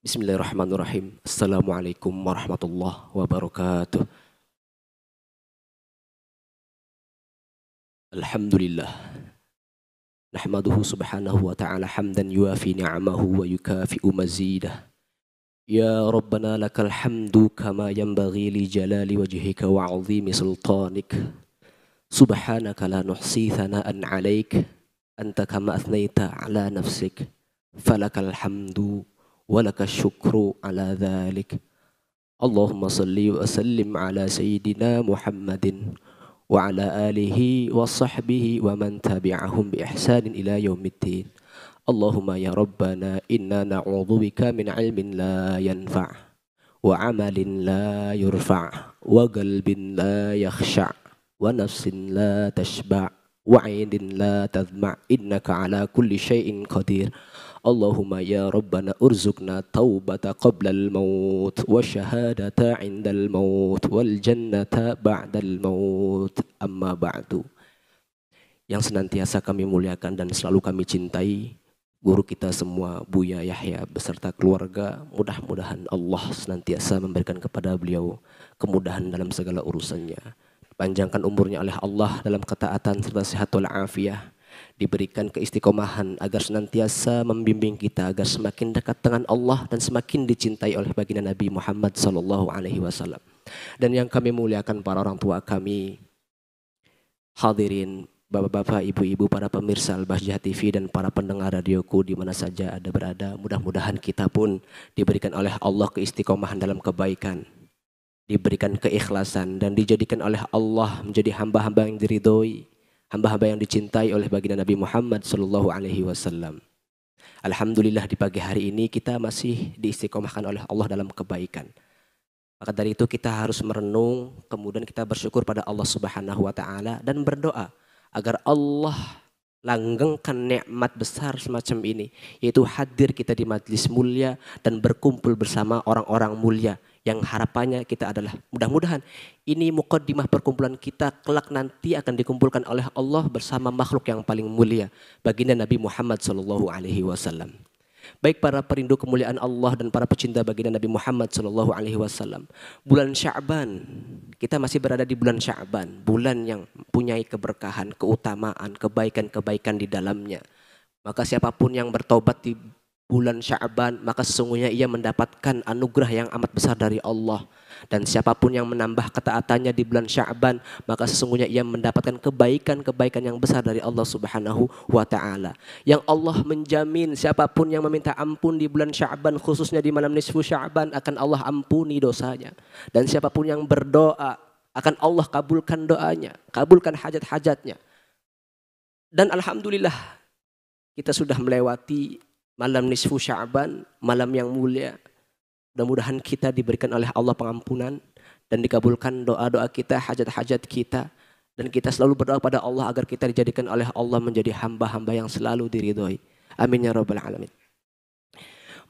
بسم الله الرحمن الرحيم السلام عليكم ورحمة الله وبركاته الحمد لله نحمده سبحانه وتعالى حمدا يوافي نعمه ويكافئ مزيده يا ربنا لك الحمد كما ينبغي لجلال وجهك وعظيم سلطانك سبحانك لا نحصي ثناء عليك انت كما اثنيت على نفسك فلك الحمد ولك الشكر على ذلك اللهم صل وسلم على سيدنا محمد وعلى آله وصحبه ومن تبعهم بإحسان إلى يوم الدين اللهم يا ربنا إنا نعوذ بك من علم لا ينفع وعمل لا يرفع وقلب لا يخشع ونفس لا تشبع وعين لا تذمع إنك على كل شيء قدير Allahumma ya Rabbana urzuqna qabla al maut wa عند al maut wal jannata al maut amma yang senantiasa kami muliakan dan selalu kami cintai guru kita semua Buya Yahya beserta keluarga mudah-mudahan Allah senantiasa memberikan kepada beliau kemudahan dalam segala urusannya panjangkan umurnya oleh Allah dalam ketaatan serta sehat wal diberikan keistiqomahan agar senantiasa membimbing kita agar semakin dekat dengan Allah dan semakin dicintai oleh baginda Nabi Muhammad sallallahu alaihi wasallam. Dan yang kami muliakan para orang tua kami, hadirin, bapak-bapak, ibu-ibu, para pemirsa Al-Bahjah TV dan para pendengar radioku di mana saja ada berada, mudah-mudahan kita pun diberikan oleh Allah keistiqomahan dalam kebaikan diberikan keikhlasan dan dijadikan oleh Allah menjadi hamba-hamba yang diridhoi hamba-hamba yang dicintai oleh baginda Nabi Muhammad Shallallahu Alaihi Wasallam. Alhamdulillah di pagi hari ini kita masih diistiqomahkan oleh Allah dalam kebaikan. Maka dari itu kita harus merenung, kemudian kita bersyukur pada Allah Subhanahu wa taala dan berdoa agar Allah langgengkan nikmat besar semacam ini yaitu hadir kita di majlis mulia dan berkumpul bersama orang-orang mulia yang harapannya kita adalah mudah-mudahan ini mukaddimah perkumpulan kita kelak nanti akan dikumpulkan oleh Allah bersama makhluk yang paling mulia baginda Nabi Muhammad Shallallahu Alaihi Wasallam. Baik para perindu kemuliaan Allah dan para pecinta baginda Nabi Muhammad Shallallahu Alaihi Wasallam. Bulan Sya'ban, kita masih berada di bulan Sya'ban, bulan yang mempunyai keberkahan, keutamaan, kebaikan-kebaikan di dalamnya. Maka siapapun yang bertobat di bulan Sya'ban, maka sesungguhnya ia mendapatkan anugerah yang amat besar dari Allah. Dan siapapun yang menambah ketaatannya di bulan Sya'ban, maka sesungguhnya ia mendapatkan kebaikan-kebaikan yang besar dari Allah Subhanahu wa taala. Yang Allah menjamin siapapun yang meminta ampun di bulan Sya'ban khususnya di malam nisfu Sya'ban akan Allah ampuni dosanya. Dan siapapun yang berdoa akan Allah kabulkan doanya, kabulkan hajat-hajatnya. Dan alhamdulillah kita sudah melewati malam nisfu Sya'ban, malam yang mulia. Mudah-mudahan kita diberikan oleh Allah pengampunan dan dikabulkan doa-doa kita, hajat-hajat kita dan kita selalu berdoa pada Allah agar kita dijadikan oleh Allah menjadi hamba-hamba yang selalu diridhoi. Amin ya rabbal alamin.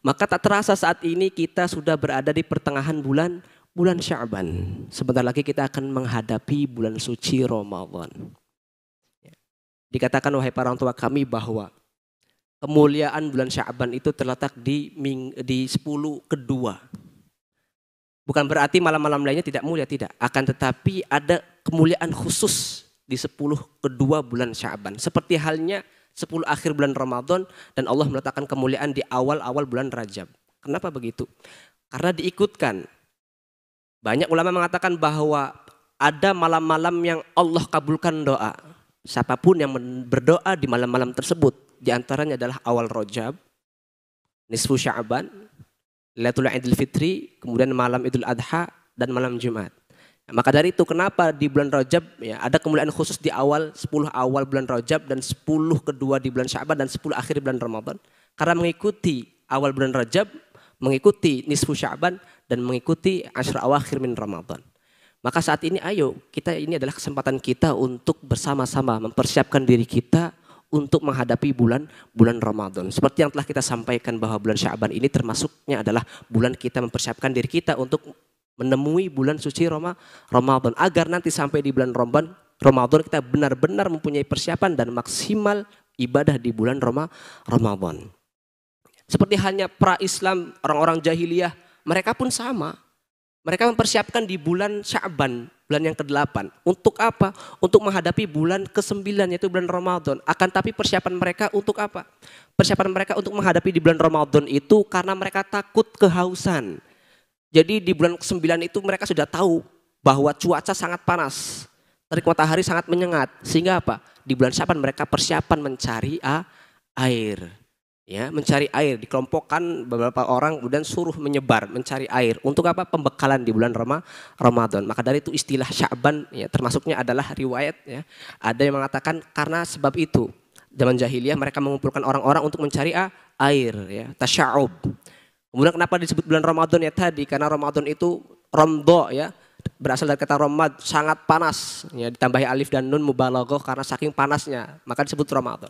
Maka tak terasa saat ini kita sudah berada di pertengahan bulan bulan Sya'ban. Sebentar lagi kita akan menghadapi bulan suci Ramadan. Ya. Dikatakan wahai para orang tua kami bahwa kemuliaan bulan Syaban itu terletak di Ming di 10 kedua. Bukan berarti malam-malam lainnya tidak mulia, tidak. Akan tetapi ada kemuliaan khusus di 10 kedua bulan Syaban. Seperti halnya 10 akhir bulan Ramadan dan Allah meletakkan kemuliaan di awal-awal bulan Rajab. Kenapa begitu? Karena diikutkan. Banyak ulama mengatakan bahwa ada malam-malam yang Allah kabulkan doa. Siapapun yang berdoa di malam-malam tersebut di antaranya adalah awal Rojab, Nisfu Sya'ban, Lailatul Idul Fitri, kemudian malam Idul Adha dan malam Jumat. Nah, maka dari itu kenapa di bulan rojab ya ada kemuliaan khusus di awal 10 awal bulan rojab dan 10 kedua di bulan Sya'ban dan 10 akhir bulan Ramadan karena mengikuti awal bulan rojab, mengikuti nisfu Sya'ban dan mengikuti awal awakhir min Ramadan. Maka saat ini ayo kita ini adalah kesempatan kita untuk bersama-sama mempersiapkan diri kita untuk menghadapi bulan bulan Ramadan. Seperti yang telah kita sampaikan bahwa bulan Syaban ini termasuknya adalah bulan kita mempersiapkan diri kita untuk menemui bulan suci Roma, Ramadan agar nanti sampai di bulan Ramadan Ramadan kita benar-benar mempunyai persiapan dan maksimal ibadah di bulan Roma, Ramadan. Seperti halnya pra-Islam, orang-orang jahiliyah, mereka pun sama. Mereka mempersiapkan di bulan Syaban bulan yang ke-8. Untuk apa? Untuk menghadapi bulan ke-9 yaitu bulan Ramadan. Akan tapi persiapan mereka untuk apa? Persiapan mereka untuk menghadapi di bulan Ramadan itu karena mereka takut kehausan. Jadi di bulan ke-9 itu mereka sudah tahu bahwa cuaca sangat panas. Terik matahari sangat menyengat. Sehingga apa? Di bulan Syaban mereka persiapan mencari ah, air ya mencari air dikelompokkan beberapa orang kemudian suruh menyebar mencari air untuk apa pembekalan di bulan Roma Ramadan maka dari itu istilah Sya'ban ya termasuknya adalah riwayat ya ada yang mengatakan karena sebab itu zaman jahiliyah mereka mengumpulkan orang-orang untuk mencari air ya tasya'ub kemudian kenapa disebut bulan Ramadan ya tadi karena Ramadan itu romdo ya berasal dari kata ramad sangat panas ya ditambahi alif dan nun mubalaghah karena saking panasnya maka disebut Ramadan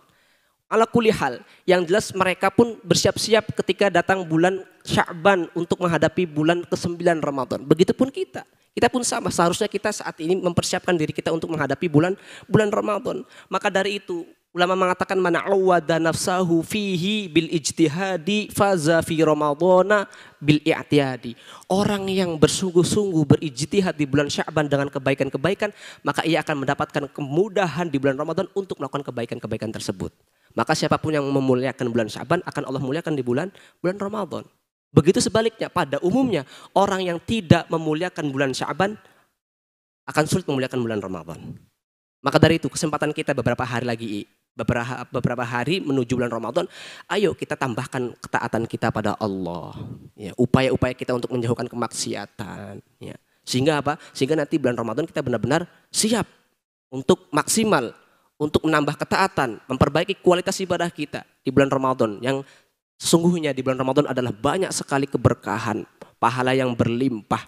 Ala kuli hal yang jelas mereka pun bersiap-siap ketika datang bulan Sya'ban untuk menghadapi bulan ke-9 Ramadan. Begitupun kita. Kita pun sama, seharusnya kita saat ini mempersiapkan diri kita untuk menghadapi bulan bulan Ramadan. Maka dari itu, ulama mengatakan mana awwada nafsahu fihi bil ijtihadi faza fi ramadhana bil i'tiyadi. Orang yang bersungguh-sungguh berijtihad di bulan Sya'ban dengan kebaikan-kebaikan, maka ia akan mendapatkan kemudahan di bulan Ramadan untuk melakukan kebaikan-kebaikan tersebut. Maka siapapun yang memuliakan bulan Syaban akan Allah muliakan di bulan bulan Ramadan. Begitu sebaliknya, pada umumnya orang yang tidak memuliakan bulan Syaban akan sulit memuliakan bulan Ramadan. Maka dari itu kesempatan kita beberapa hari lagi beberapa beberapa hari menuju bulan Ramadan, ayo kita tambahkan ketaatan kita pada Allah. Ya, upaya-upaya kita untuk menjauhkan kemaksiatan, ya. Sehingga apa? Sehingga nanti bulan Ramadan kita benar-benar siap untuk maksimal untuk menambah ketaatan, memperbaiki kualitas ibadah kita di bulan Ramadan yang sesungguhnya di bulan Ramadan adalah banyak sekali keberkahan, pahala yang berlimpah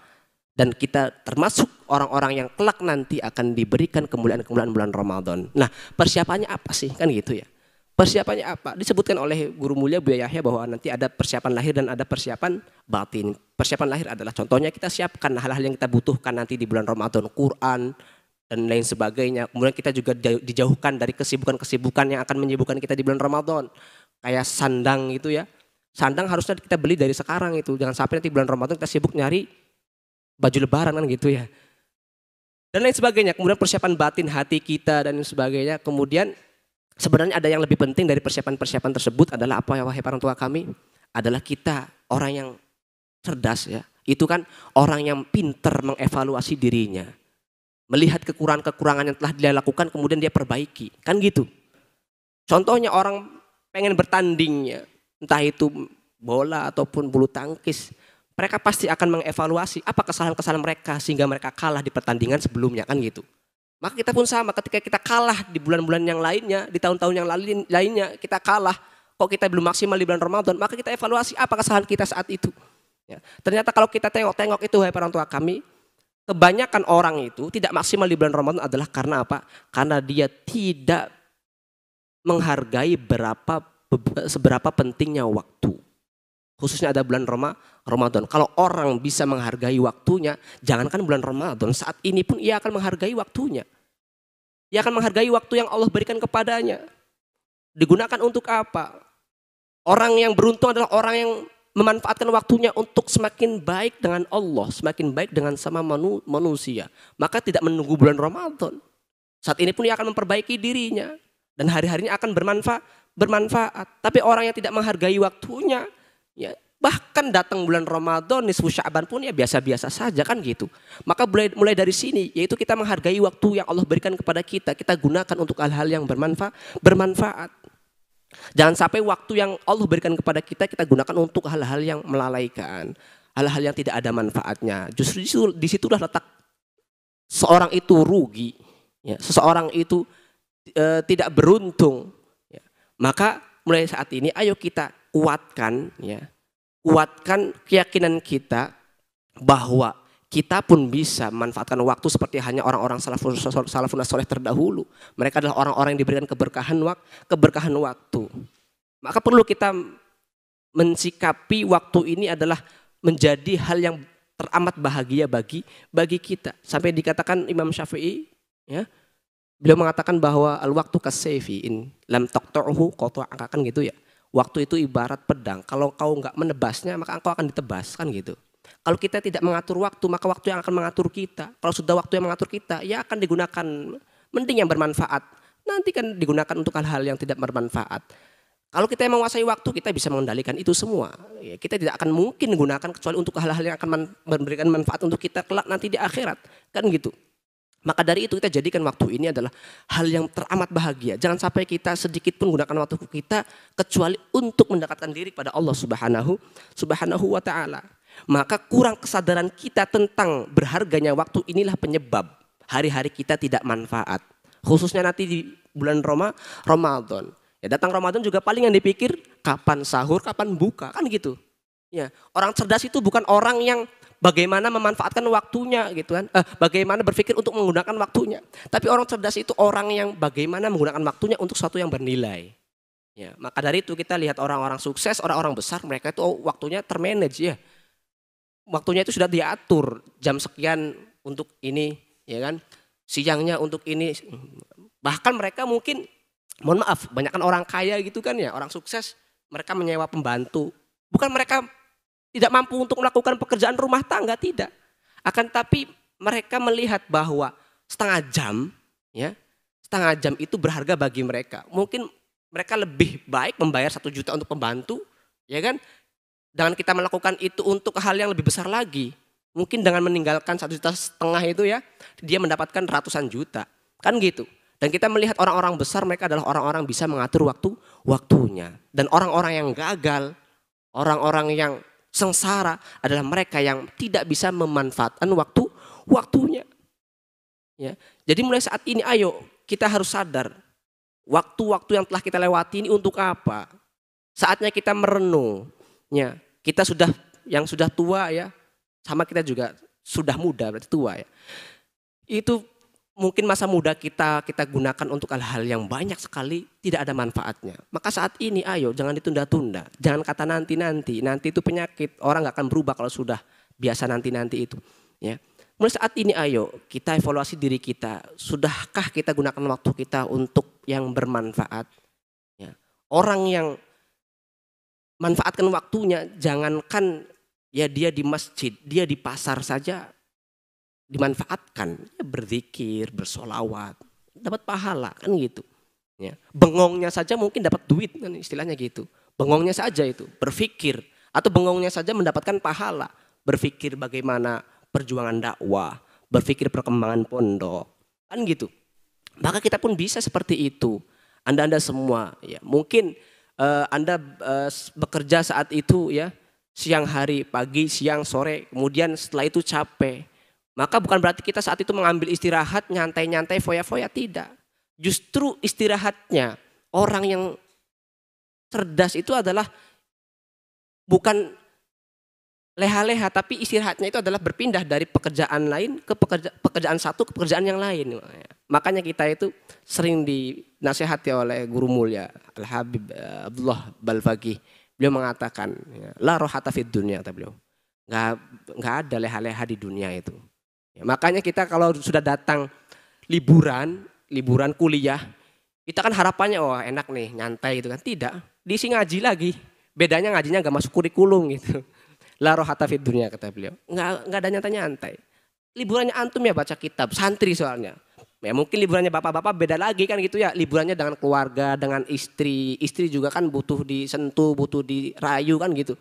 dan kita termasuk orang-orang yang kelak nanti akan diberikan kemuliaan-kemuliaan bulan Ramadan. Nah, persiapannya apa sih? Kan gitu ya. Persiapannya apa? Disebutkan oleh guru mulia Buya Yahya bahwa nanti ada persiapan lahir dan ada persiapan batin. Persiapan lahir adalah contohnya kita siapkan hal-hal yang kita butuhkan nanti di bulan Ramadan, Quran, dan lain sebagainya. Kemudian kita juga dijauhkan dari kesibukan-kesibukan yang akan menyibukkan kita di bulan Ramadan. Kayak sandang itu ya. Sandang harusnya kita beli dari sekarang itu. Jangan sampai nanti bulan Ramadan kita sibuk nyari baju lebaran kan gitu ya. Dan lain sebagainya. Kemudian persiapan batin hati kita dan lain sebagainya. Kemudian sebenarnya ada yang lebih penting dari persiapan-persiapan tersebut adalah apa ya wahai para tua kami? Adalah kita orang yang cerdas ya. Itu kan orang yang pinter mengevaluasi dirinya. Melihat kekurangan-kekurangan yang telah dia lakukan kemudian dia perbaiki. Kan gitu. Contohnya orang pengen bertandingnya. Entah itu bola ataupun bulu tangkis. Mereka pasti akan mengevaluasi apa kesalahan-kesalahan mereka sehingga mereka kalah di pertandingan sebelumnya. Kan gitu. Maka kita pun sama ketika kita kalah di bulan-bulan yang lainnya, di tahun-tahun yang lainnya kita kalah, kok kita belum maksimal di bulan Ramadan, maka kita evaluasi apa kesalahan kita saat itu. Ya. Ternyata kalau kita tengok-tengok itu, hai orang tua kami, kebanyakan orang itu tidak maksimal di bulan Ramadan adalah karena apa? Karena dia tidak menghargai berapa seberapa pentingnya waktu. Khususnya ada bulan Ramadan. Kalau orang bisa menghargai waktunya, jangankan bulan Ramadan, saat ini pun ia akan menghargai waktunya. Ia akan menghargai waktu yang Allah berikan kepadanya. Digunakan untuk apa? Orang yang beruntung adalah orang yang memanfaatkan waktunya untuk semakin baik dengan Allah, semakin baik dengan sama manu, manusia. Maka tidak menunggu bulan Ramadan. Saat ini pun ia akan memperbaiki dirinya dan hari-harinya akan bermanfaat, bermanfaat. Tapi orang yang tidak menghargai waktunya, ya bahkan datang bulan Ramadan, nisfu Sya'ban pun ya biasa-biasa saja kan gitu. Maka mulai, mulai dari sini yaitu kita menghargai waktu yang Allah berikan kepada kita, kita gunakan untuk hal-hal yang bermanfaat, bermanfaat. Jangan sampai waktu yang Allah berikan kepada kita kita gunakan untuk hal-hal yang melalaikan, hal-hal yang tidak ada manfaatnya. Justru di disitulah letak seorang itu rugi, ya, seseorang itu e, tidak beruntung. Ya. Maka mulai saat ini ayo kita kuatkan, ya, kuatkan keyakinan kita bahwa kita pun bisa memanfaatkan waktu seperti hanya orang-orang salafun, salafun soleh terdahulu. Mereka adalah orang-orang yang diberikan keberkahan, keberkahan waktu. Maka perlu kita mensikapi waktu ini adalah menjadi hal yang teramat bahagia bagi bagi kita. Sampai dikatakan Imam Syafi'i, ya, beliau mengatakan bahwa al waktu kasefi in lam toktohu koto angkakan gitu ya. Waktu itu ibarat pedang. Kalau kau nggak menebasnya maka engkau akan ditebas kan gitu. Kalau kita tidak mengatur waktu, maka waktu yang akan mengatur kita. Kalau sudah waktu yang mengatur kita, ya akan digunakan mending yang bermanfaat. Nanti kan digunakan untuk hal-hal yang tidak bermanfaat. Kalau kita yang menguasai waktu, kita bisa mengendalikan itu semua. Ya, kita tidak akan mungkin gunakan kecuali untuk hal-hal yang akan memberikan manfaat untuk kita kelak nanti di akhirat. Kan gitu. Maka dari itu kita jadikan waktu ini adalah hal yang teramat bahagia. Jangan sampai kita sedikit pun gunakan waktu kita kecuali untuk mendekatkan diri kepada Allah Subhanahu Subhanahu wa taala. Maka kurang kesadaran kita tentang berharganya waktu inilah penyebab hari-hari kita tidak manfaat. Khususnya nanti di bulan Roma, Ramadan. Ya datang Ramadan juga paling yang dipikir kapan sahur, kapan buka, kan gitu. Ya, orang cerdas itu bukan orang yang bagaimana memanfaatkan waktunya gitu kan. Eh, bagaimana berpikir untuk menggunakan waktunya. Tapi orang cerdas itu orang yang bagaimana menggunakan waktunya untuk sesuatu yang bernilai. Ya, maka dari itu kita lihat orang-orang sukses, orang-orang besar mereka itu oh, waktunya termanage ya waktunya itu sudah diatur jam sekian untuk ini ya kan siangnya untuk ini bahkan mereka mungkin mohon maaf banyak kan orang kaya gitu kan ya orang sukses mereka menyewa pembantu bukan mereka tidak mampu untuk melakukan pekerjaan rumah tangga tidak akan tapi mereka melihat bahwa setengah jam ya setengah jam itu berharga bagi mereka mungkin mereka lebih baik membayar satu juta untuk pembantu ya kan dengan kita melakukan itu untuk hal yang lebih besar lagi. Mungkin dengan meninggalkan satu juta setengah itu ya, dia mendapatkan ratusan juta. Kan gitu. Dan kita melihat orang-orang besar mereka adalah orang-orang bisa mengatur waktu waktunya. Dan orang-orang yang gagal, orang-orang yang sengsara adalah mereka yang tidak bisa memanfaatkan waktu waktunya. Ya. Jadi mulai saat ini ayo kita harus sadar waktu-waktu yang telah kita lewati ini untuk apa? Saatnya kita merenung, Ya, kita sudah yang sudah tua ya, sama kita juga sudah muda berarti tua ya. Itu mungkin masa muda kita kita gunakan untuk hal-hal yang banyak sekali tidak ada manfaatnya. Maka saat ini ayo jangan ditunda-tunda, jangan kata nanti-nanti, nanti itu penyakit, orang nggak akan berubah kalau sudah biasa nanti-nanti itu. Ya. Mulai saat ini ayo kita evaluasi diri kita, sudahkah kita gunakan waktu kita untuk yang bermanfaat. Ya. Orang yang manfaatkan waktunya. Jangankan ya dia di masjid, dia di pasar saja dimanfaatkan. Ya, berzikir, bersolawat, dapat pahala kan gitu. Ya. Bengongnya saja mungkin dapat duit kan istilahnya gitu. Bengongnya saja itu berpikir atau bengongnya saja mendapatkan pahala. Berpikir bagaimana perjuangan dakwah, berpikir perkembangan pondok, kan gitu. Maka kita pun bisa seperti itu. Anda-anda semua, ya mungkin uh, Anda uh, bekerja saat itu ya, siang hari, pagi, siang, sore, kemudian setelah itu capek. Maka bukan berarti kita saat itu mengambil istirahat, nyantai-nyantai, foya-foya, tidak. Justru istirahatnya, orang yang cerdas itu adalah bukan leha-leha tapi istirahatnya itu adalah berpindah dari pekerjaan lain ke pekerja, pekerjaan satu ke pekerjaan yang lain. Makanya kita itu sering dinasehati oleh guru mulia Al Habib eh, Abdullah Balvagi. Beliau mengatakan, ya, la rohata fid dunia kata beliau. Nggak, nggak ada leha-leha di dunia itu. Ya, makanya kita kalau sudah datang liburan, liburan kuliah, kita kan harapannya wah oh, enak nih, nyantai gitu kan. Tidak, di sini ngaji lagi. Bedanya ngajinya nggak masuk kurikulum gitu La rohata fid dunia kata beliau. Nggak, nggak ada nyatanya antai Liburannya antum ya baca kitab, santri soalnya. Ya mungkin liburannya bapak-bapak beda lagi kan gitu ya. Liburannya dengan keluarga, dengan istri. Istri juga kan butuh disentuh, butuh dirayu kan gitu.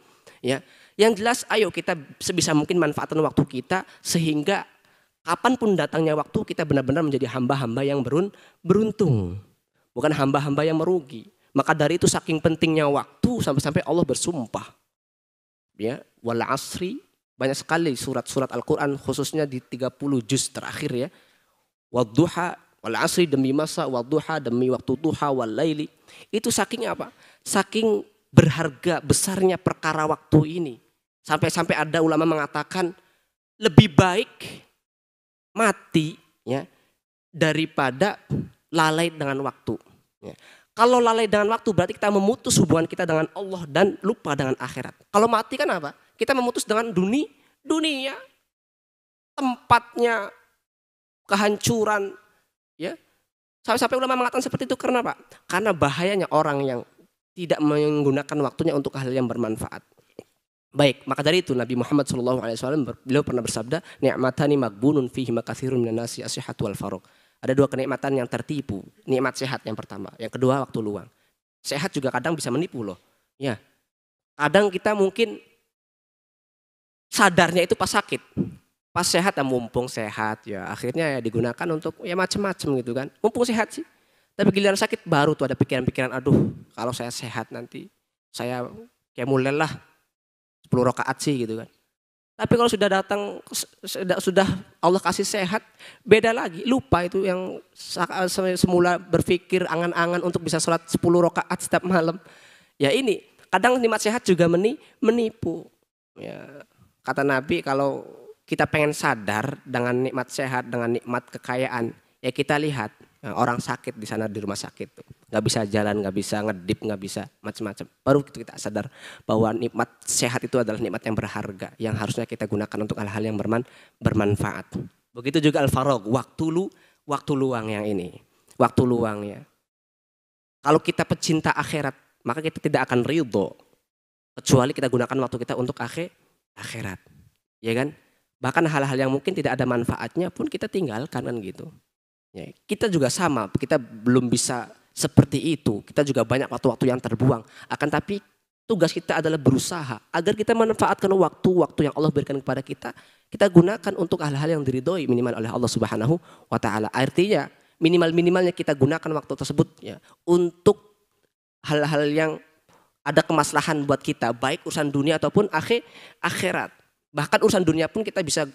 Ya, Yang jelas ayo kita sebisa mungkin manfaatkan waktu kita sehingga kapanpun datangnya waktu kita benar-benar menjadi hamba-hamba yang berun, beruntung. Bukan hamba-hamba yang merugi. Maka dari itu saking pentingnya waktu sampai-sampai Allah bersumpah ya wal asri banyak sekali surat-surat Al-Qur'an khususnya di 30 juz terakhir ya. duha wal asri demi masa duha demi waktu duha wal laili. Itu saking apa? Saking berharga besarnya perkara waktu ini. Sampai-sampai ada ulama mengatakan lebih baik mati ya daripada lalai dengan waktu. Ya. Kalau lalai dengan waktu berarti kita memutus hubungan kita dengan Allah dan lupa dengan akhirat. Kalau mati kan apa? Kita memutus dengan dunia, dunia tempatnya kehancuran ya. Sampai-sampai ulama mengatakan seperti itu karena apa? Karena bahayanya orang yang tidak menggunakan waktunya untuk hal yang bermanfaat. Baik, maka dari itu Nabi Muhammad SAW beliau pernah bersabda, "Ni'matani magbunun fihi makathirun minan nasi asihatu wal faruq." Ada dua kenikmatan yang tertipu. Nikmat sehat yang pertama. Yang kedua waktu luang. Sehat juga kadang bisa menipu loh. Ya. Kadang kita mungkin sadarnya itu pas sakit. Pas sehat ya mumpung sehat ya. Akhirnya ya digunakan untuk ya macam-macam gitu kan. Mumpung sehat sih. Tapi giliran sakit baru tuh ada pikiran-pikiran aduh kalau saya sehat nanti saya kayak mulailah 10 rakaat sih gitu kan. Tapi kalau sudah datang, sudah Allah kasih sehat, beda lagi. Lupa itu yang eh, semula berpikir angan-angan untuk bisa sholat 10 rakaat setiap malam. Ya ini, kadang nikmat sehat juga menipu. Ya, kata Nabi kalau kita pengen sadar dengan nikmat sehat, dengan nikmat kekayaan, ya kita lihat Eh, orang sakit di sana di rumah sakit tuh nggak bisa jalan nggak bisa ngedip nggak bisa macam-macam baru itu kita sadar bahwa nikmat sehat itu adalah nikmat yang berharga yang harusnya kita gunakan untuk hal-hal yang berman bermanfaat begitu juga al farog waktu lu waktu luang yang ini waktu luangnya kalau kita pecinta akhirat maka kita tidak akan ridho kecuali kita gunakan waktu kita untuk akhir akhirat ya kan bahkan hal-hal yang mungkin tidak ada manfaatnya pun kita tinggalkan kan gitu Ya, kita juga sama, kita belum bisa seperti itu. Kita juga banyak waktu-waktu yang terbuang. Akan tapi tugas kita adalah berusaha agar kita manfaatkan waktu-waktu yang Allah berikan kepada kita. Kita gunakan untuk hal-hal yang diridhoi minimal oleh Allah Subhanahu wa taala. Artinya, minimal-minimalnya kita gunakan waktu tersebut ya untuk hal-hal yang ada kemaslahan buat kita, baik urusan dunia ataupun akhir akhirat. Bahkan urusan dunia pun kita bisa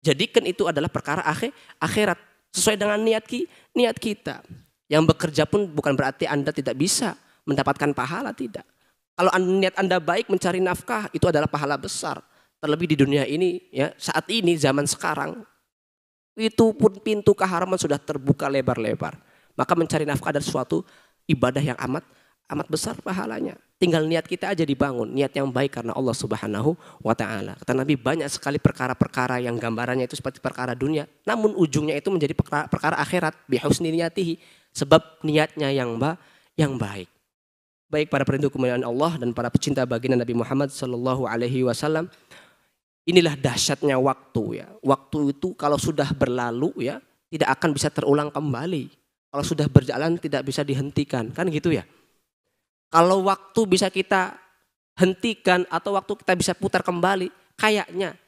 jadikan itu adalah perkara akhir akhirat sesuai dengan niat ki, niat kita. Yang bekerja pun bukan berarti Anda tidak bisa mendapatkan pahala tidak. Kalau niat Anda baik mencari nafkah itu adalah pahala besar. Terlebih di dunia ini ya, saat ini zaman sekarang itu pun pintu keharaman sudah terbuka lebar-lebar. Maka mencari nafkah adalah suatu ibadah yang amat amat besar pahalanya. Tinggal niat kita aja dibangun, niat yang baik karena Allah Subhanahu wa taala. Kata Nabi banyak sekali perkara-perkara yang gambarannya itu seperti perkara dunia, namun ujungnya itu menjadi perkara, perkara akhirat bi husni niyatihi, sebab niatnya yang ba yang baik. Baik para perindu kemuliaan Allah dan para pecinta baginda Nabi Muhammad sallallahu alaihi wasallam. Inilah dahsyatnya waktu ya. Waktu itu kalau sudah berlalu ya, tidak akan bisa terulang kembali. Kalau sudah berjalan tidak bisa dihentikan, kan gitu ya. Kalau waktu bisa kita hentikan atau waktu kita bisa putar kembali, kayaknya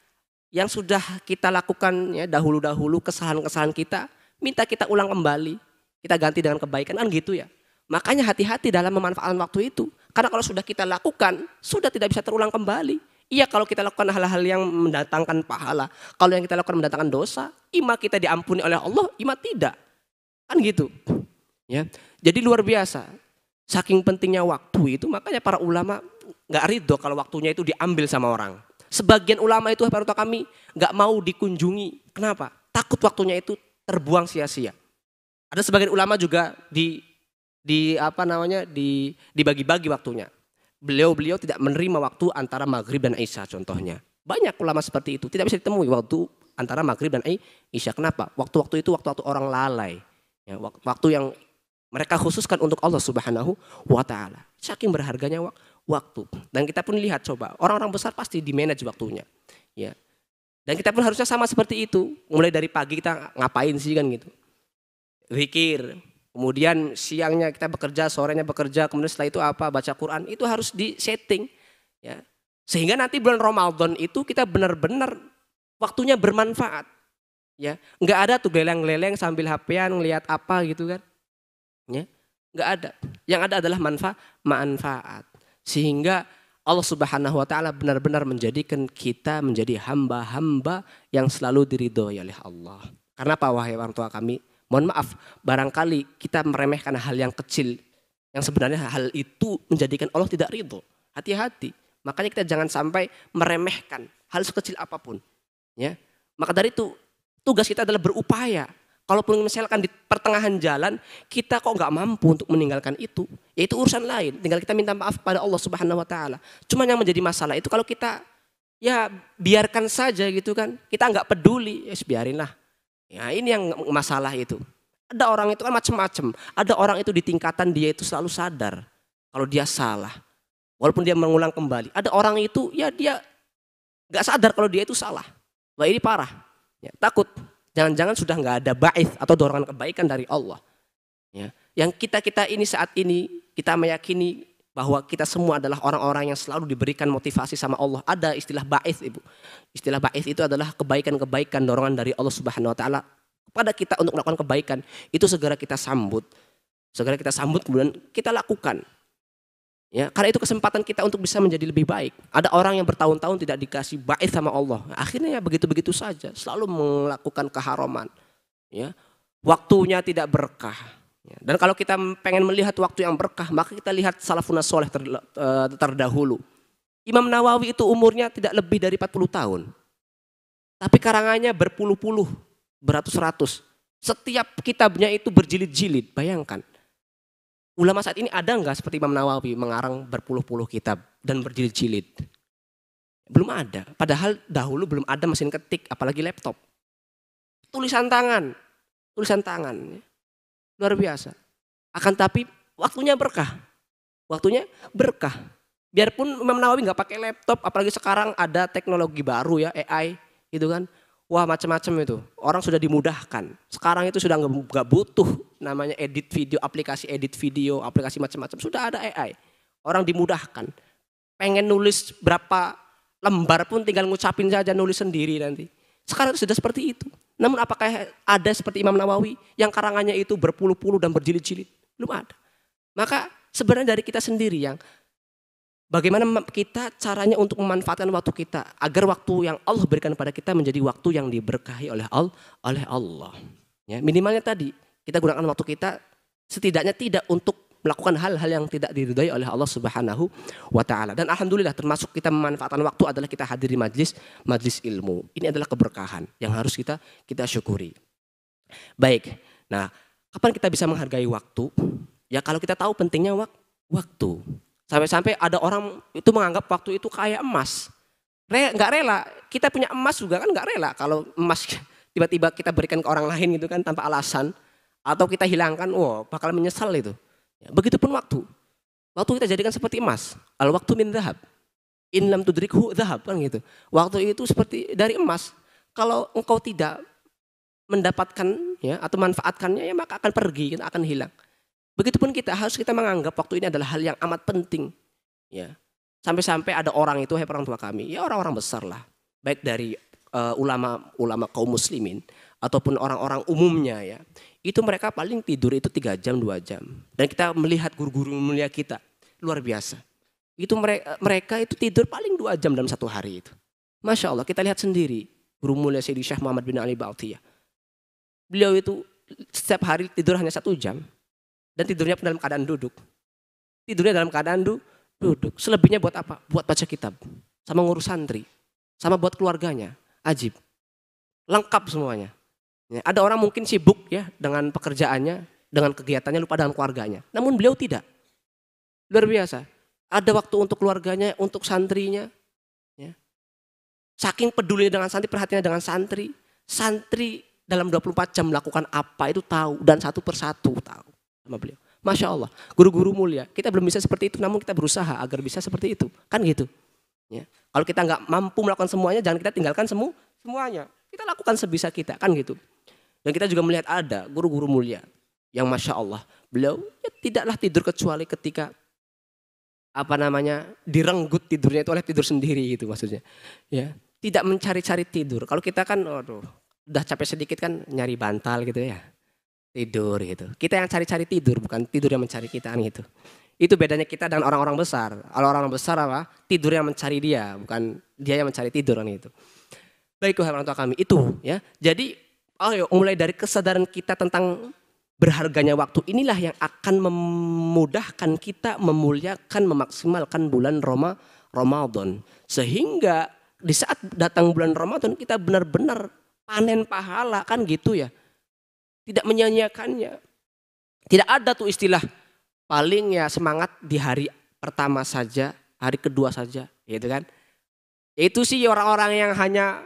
yang sudah kita lakukan ya dahulu-dahulu kesalahan-kesalahan kita, minta kita ulang kembali, kita ganti dengan kebaikan kan gitu ya. Makanya hati-hati dalam memanfaatkan waktu itu. Karena kalau sudah kita lakukan, sudah tidak bisa terulang kembali. Iya kalau kita lakukan hal-hal yang mendatangkan pahala. Kalau yang kita lakukan mendatangkan dosa, ima kita diampuni oleh Allah, ima tidak. Kan gitu. Ya. Jadi luar biasa. Saking pentingnya waktu itu makanya para ulama nggak ridho kalau waktunya itu diambil sama orang. Sebagian ulama itu para kami nggak mau dikunjungi. Kenapa? Takut waktunya itu terbuang sia-sia. Ada sebagian ulama juga di di apa namanya di dibagi-bagi waktunya. Beliau-beliau tidak menerima waktu antara maghrib dan isya contohnya. Banyak ulama seperti itu tidak bisa ditemui waktu antara maghrib dan isya. Kenapa? Waktu-waktu itu waktu-waktu orang lalai. Ya, waktu yang mereka khususkan untuk Allah Subhanahu wa taala. Saking berharganya waktu. Dan kita pun lihat coba, orang-orang besar pasti di manage waktunya. Ya. Dan kita pun harusnya sama seperti itu. Mulai dari pagi kita ngapain sih kan gitu. Zikir, kemudian siangnya kita bekerja, sorenya bekerja, kemudian setelah itu apa? Baca Quran. Itu harus di setting ya. Sehingga nanti bulan Ramadan itu kita benar-benar waktunya bermanfaat. Ya, nggak ada tuh geleng-geleng sambil HP-an ngelihat apa gitu kan. Ya, nggak ada. Yang ada adalah manfaat, manfaat. Sehingga Allah Subhanahu wa taala benar-benar menjadikan kita menjadi hamba-hamba yang selalu diridhoi oleh Allah. Karena apa wahai orang tua kami? Mohon maaf, barangkali kita meremehkan hal yang kecil yang sebenarnya hal itu menjadikan Allah tidak ridho. Hati-hati. Makanya kita jangan sampai meremehkan hal sekecil apapun. Ya. Maka dari itu tugas kita adalah berupaya Kalaupun misalkan di pertengahan jalan kita kok nggak mampu untuk meninggalkan itu, yaitu urusan lain. Tinggal kita minta maaf pada Allah Subhanahu wa taala. Cuma yang menjadi masalah itu kalau kita ya biarkan saja gitu kan. Kita nggak peduli, ya yes, biarinlah. Ya ini yang masalah itu. Ada orang itu kan macam-macam. Ada orang itu di tingkatan dia itu selalu sadar kalau dia salah. Walaupun dia mengulang kembali. Ada orang itu ya dia nggak sadar kalau dia itu salah. Wah ini parah. Ya, takut Jangan-jangan sudah nggak ada baith atau dorongan kebaikan dari Allah. Ya. Yang kita-kita ini saat ini, kita meyakini bahwa kita semua adalah orang-orang yang selalu diberikan motivasi sama Allah. Ada istilah ba'ith, Ibu. Istilah ba'ith itu adalah kebaikan-kebaikan dorongan dari Allah Subhanahu wa taala kepada kita untuk melakukan kebaikan. Itu segera kita sambut. Segera kita sambut kemudian kita lakukan. Ya, karena itu kesempatan kita untuk bisa menjadi lebih baik. Ada orang yang bertahun-tahun tidak dikasih baik sama Allah. Akhirnya ya begitu-begitu saja, selalu melakukan keharaman. Ya, waktunya tidak berkah. Ya, dan kalau kita pengen melihat waktu yang berkah, maka kita lihat salafun soleh ter, eh, terdahulu. Imam Nawawi itu umurnya tidak lebih dari 40 tahun. Tapi karangannya berpuluh-puluh, beratus-ratus. Setiap kitabnya itu berjilid-jilid, bayangkan ulama saat ini ada nggak seperti Imam Nawawi mengarang berpuluh-puluh kitab dan berjilid-jilid? Belum ada. Padahal dahulu belum ada mesin ketik, apalagi laptop. Tulisan tangan, tulisan tangan. Luar biasa. Akan tapi waktunya berkah. Waktunya berkah. Biarpun Imam Nawawi nggak pakai laptop, apalagi sekarang ada teknologi baru ya, AI gitu kan wah macam-macam itu. Orang sudah dimudahkan. Sekarang itu sudah nggak butuh namanya edit video, aplikasi edit video, aplikasi macam-macam. Sudah ada AI. Orang dimudahkan. Pengen nulis berapa lembar pun tinggal ngucapin saja nulis sendiri nanti. Sekarang sudah seperti itu. Namun apakah ada seperti Imam Nawawi yang karangannya itu berpuluh-puluh dan berjilid-jilid? Belum ada. Maka sebenarnya dari kita sendiri yang Bagaimana kita caranya untuk memanfaatkan waktu kita agar waktu yang Allah berikan kepada kita menjadi waktu yang diberkahi oleh Allah, oleh Allah. Ya, minimalnya tadi kita gunakan waktu kita setidaknya tidak untuk melakukan hal-hal yang tidak diridhai oleh Allah Subhanahu wa taala. Dan alhamdulillah termasuk kita memanfaatkan waktu adalah kita hadiri majlis majlis ilmu. Ini adalah keberkahan yang harus kita kita syukuri. Baik. Nah, kapan kita bisa menghargai waktu? Ya kalau kita tahu pentingnya waktu. Sampai-sampai ada orang itu menganggap waktu itu kayak emas. Re, rela, kita punya emas juga kan gak rela kalau emas tiba-tiba kita berikan ke orang lain gitu kan tanpa alasan. Atau kita hilangkan, wow bakal menyesal itu. Ya, begitupun waktu. Waktu kita jadikan seperti emas. Al waktu min zahab. In lam tudrikhu zahab kan gitu. Waktu itu seperti dari emas. Kalau engkau tidak mendapatkan ya atau manfaatkannya ya maka akan pergi, akan hilang. Begitupun kita harus kita menganggap waktu ini adalah hal yang amat penting. Ya. Sampai-sampai ada orang itu, hai orang tua kami, ya orang-orang besar lah. Baik dari ulama-ulama eh, uh, kaum muslimin ataupun orang-orang umumnya ya. Itu mereka paling tidur itu tiga jam, dua jam. Dan kita melihat guru-guru mulia kita, luar biasa. Itu mereka, mereka itu tidur paling dua jam dalam satu hari itu. Masya Allah, kita lihat sendiri. Guru mulia Syekh Muhammad bin Ali Bautiyah. Beliau itu setiap hari tidur hanya satu jam dan tidurnya dalam keadaan duduk. Tidurnya dalam keadaan du duduk. Selebihnya buat apa? Buat baca kitab, sama ngurus santri, sama buat keluarganya. Ajib. Lengkap semuanya. Ya, ada orang mungkin sibuk ya dengan pekerjaannya, dengan kegiatannya lupa dengan keluarganya. Namun beliau tidak. Luar biasa. Ada waktu untuk keluarganya, untuk santrinya. Ya. Saking peduli dengan santri, perhatiannya dengan santri. Santri dalam 24 jam melakukan apa itu tahu dan satu persatu tahu sama beliau. Masya Allah, guru-guru mulia. Kita belum bisa seperti itu, namun kita berusaha agar bisa seperti itu. Kan gitu. Ya. Kalau kita nggak mampu melakukan semuanya, jangan kita tinggalkan semu semuanya. Kita lakukan sebisa kita, kan gitu. Dan kita juga melihat ada guru-guru mulia yang masya Allah, beliau ya tidaklah tidur kecuali ketika apa namanya direnggut tidurnya itu oleh tidur sendiri gitu maksudnya. Ya, tidak mencari-cari tidur. Kalau kita kan, aduh, udah capek sedikit kan nyari bantal gitu ya tidur gitu. Kita yang cari-cari tidur, bukan tidur yang mencari kita kan gitu. Itu bedanya kita dengan orang-orang besar. Kalau orang-orang besar apa? Tidur yang mencari dia, bukan dia yang mencari tidur kan gitu. Baik Tuhan orang tua kami, itu ya. Jadi oh yuk mulai dari kesadaran kita tentang berharganya waktu inilah yang akan memudahkan kita memuliakan, memaksimalkan bulan Roma, Ramadan. Sehingga di saat datang bulan Ramadan kita benar-benar panen pahala kan gitu ya tidak menyanyiakannya. Tidak ada tuh istilah paling ya semangat di hari pertama saja, hari kedua saja, gitu kan. Itu sih orang-orang yang hanya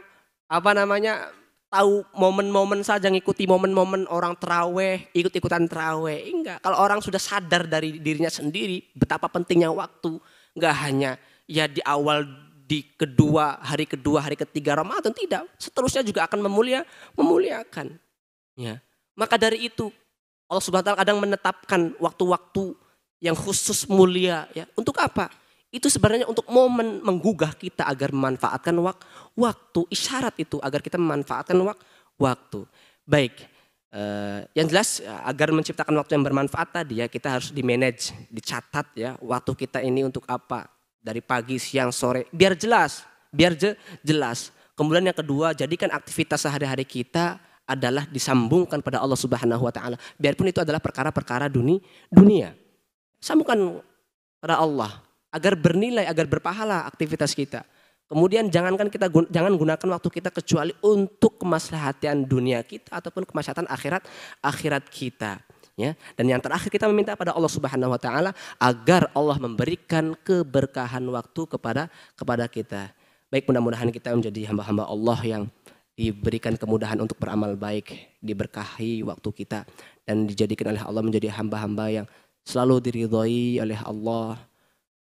apa namanya tahu momen-momen saja ngikuti momen-momen orang teraweh, ikut-ikutan teraweh. Enggak, kalau orang sudah sadar dari dirinya sendiri betapa pentingnya waktu, enggak hanya ya di awal di kedua hari kedua hari ketiga Ramadan tidak seterusnya juga akan memulia memuliakan ya maka dari itu Allah Subhanahu wa taala kadang menetapkan waktu-waktu yang khusus mulia ya. Untuk apa? Itu sebenarnya untuk momen menggugah kita agar memanfaatkan wak waktu, isyarat itu agar kita memanfaatkan wak waktu. Baik. Uh, yang jelas eh, agar menciptakan waktu yang bermanfaat tadi ya kita harus di manage dicatat ya waktu kita ini untuk apa dari pagi, siang, sore biar jelas, biar je, jelas. Kemudian yang kedua jadikan aktivitas sehari-hari kita adalah disambungkan pada Allah Subhanahu wa taala. Biarpun itu adalah perkara-perkara dunia. Sambungkan pada Allah agar bernilai, agar berpahala aktivitas kita. Kemudian jangankan kita jangan gunakan waktu kita kecuali untuk kemaslahatan dunia kita ataupun kemaslahatan akhirat akhirat kita. Ya, dan yang terakhir kita meminta pada Allah Subhanahu wa taala agar Allah memberikan keberkahan waktu kepada kepada kita. Baik mudah-mudahan kita menjadi hamba-hamba Allah yang diberikan kemudahan untuk beramal baik, diberkahi waktu kita dan dijadikan oleh Allah menjadi hamba-hamba yang selalu diridhoi oleh Allah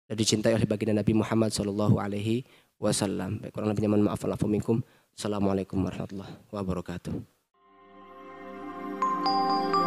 dan dicintai oleh baginda Nabi Muhammad Shallallahu Alaihi Wasallam. Baik, kurang lebihnya mohon maaf. Assalamualaikum warahmatullahi wabarakatuh.